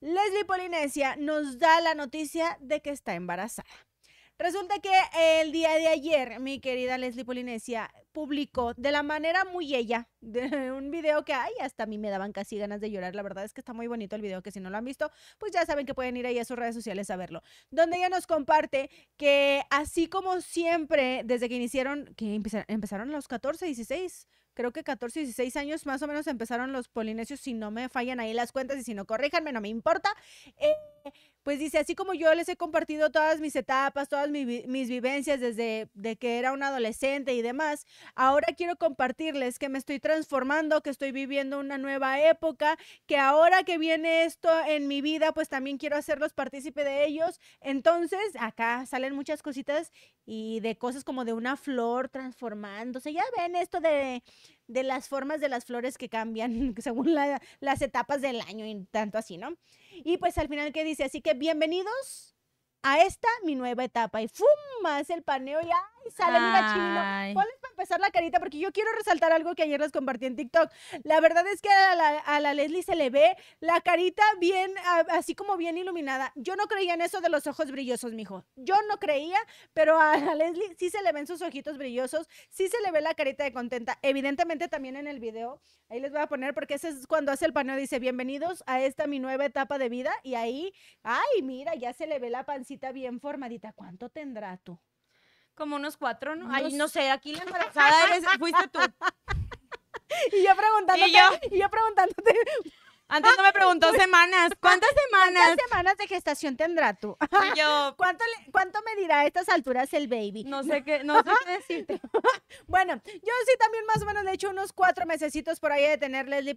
Leslie Polinesia nos da la noticia de que está embarazada. Resulta que el día de ayer, mi querida Leslie Polinesia publicó de la manera muy ella, de un video que, hay, hasta a mí me daban casi ganas de llorar. La verdad es que está muy bonito el video, que si no lo han visto, pues ya saben que pueden ir ahí a sus redes sociales a verlo. Donde ella nos comparte que así como siempre, desde que iniciaron, que empezaron, los 14, 16, creo que 14, 16 años más o menos empezaron los polinesios, si no me fallan ahí las cuentas y si no corríjanme, no me importa. Eh, pues dice, así como yo les he compartido todas mis etapas, todas mis vivencias desde de que era una adolescente y demás, ahora quiero compartirles que me estoy transformando, que estoy viviendo una nueva época, que ahora que viene esto en mi vida, pues también quiero hacerlos partícipe de ellos. Entonces, acá salen muchas cositas y de cosas como de una flor transformándose. Ya ven esto de, las formas de las flores que cambian según las etapas del año y tanto así, ¿no? Y pues al final que dice, así que bienvenidos a esta mi nueva etapa. Y ¡fum! más el paneo ya sale chino. Ponles para empezar la carita porque yo quiero resaltar algo que ayer les compartí en TikTok. La verdad es que a la, Leslie se le ve la carita bien, así como bien iluminada. Yo no creía en eso de los ojos brillosos, mijo. Yo no creía, pero a la Leslie sí se le ven sus ojitos brillosos, sí se le ve la carita de contenta. Evidentemente también en el video, ahí les voy a poner porque ese es cuando hace el paneo, dice, bienvenidos a esta mi nueva etapa de vida y ahí, ay, mira, ya se le ve la pancita bien formadita. ¿Cuánto tendrá tú? Como unos cuatro, ¿no? Ay, no sé, aquí la embarazada eres, fuiste tú. y yo preguntándote, y yo preguntándote, antes no me preguntó semanas. ¿Cuántas semanas? ¿Cuántas semanas de gestación tendrá tú? yo. ¿Cuánto, me ¿Cuánto medirá a estas alturas el baby? No sé qué, no sé qué decirte. bueno, yo sí también más o menos le he hecho unos cuatro mesecitos por ahí de tener Leslie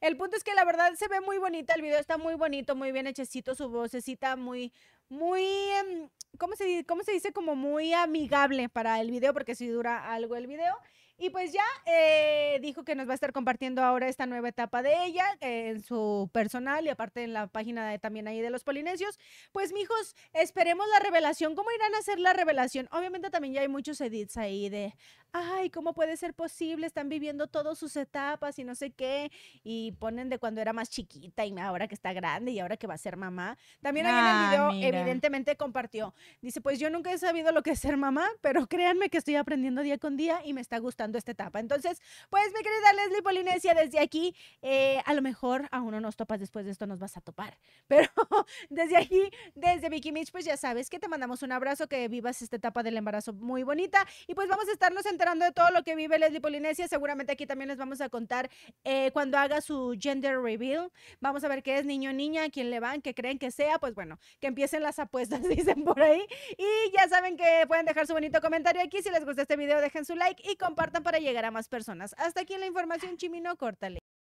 El punto es que la verdad se ve muy bonita, el video está muy bonito, muy bien hechecito, su vocecita muy, muy, em, ¿cómo se, cómo se dice? Como muy amigable para el video, porque si dura algo el video. Y pues ya eh, dijo que nos va a estar compartiendo ahora esta nueva etapa de ella eh, en su personal y aparte en la página de, también ahí de los polinesios. Pues mijos, esperemos la revelación. ¿Cómo irán a hacer la revelación? Obviamente también ya hay muchos edits ahí de, ay, ¿cómo puede ser posible? Están viviendo todas sus etapas y no sé qué. Y ponen de cuando era más chiquita y ahora que está grande y ahora que va a ser mamá. También ahí en el ah, video evidentemente compartió. Dice, pues yo nunca he sabido lo que es ser mamá, pero créanme que estoy aprendiendo día con día y me está gustando esta etapa. Entonces, pues mi querida Leslie Polinesia, desde aquí, eh, a lo mejor aún no nos topas después de esto, nos vas a topar, pero desde aquí, desde Vicky Mitch, pues ya sabes que te mandamos un abrazo, que vivas esta etapa del embarazo muy bonita y pues vamos a estarnos enterando de todo lo que vive Leslie Polinesia. Seguramente aquí también les vamos a contar eh, cuando haga su gender reveal. Vamos a ver qué es niño o niña, quién le van, qué creen que sea, pues bueno, que empiecen las apuestas, dicen por ahí. Y ya saben que pueden dejar su bonito comentario aquí. Si les gusta este video, dejen su like y compartan para llegar a más personas. Hasta aquí en la información, Chimino, córtale.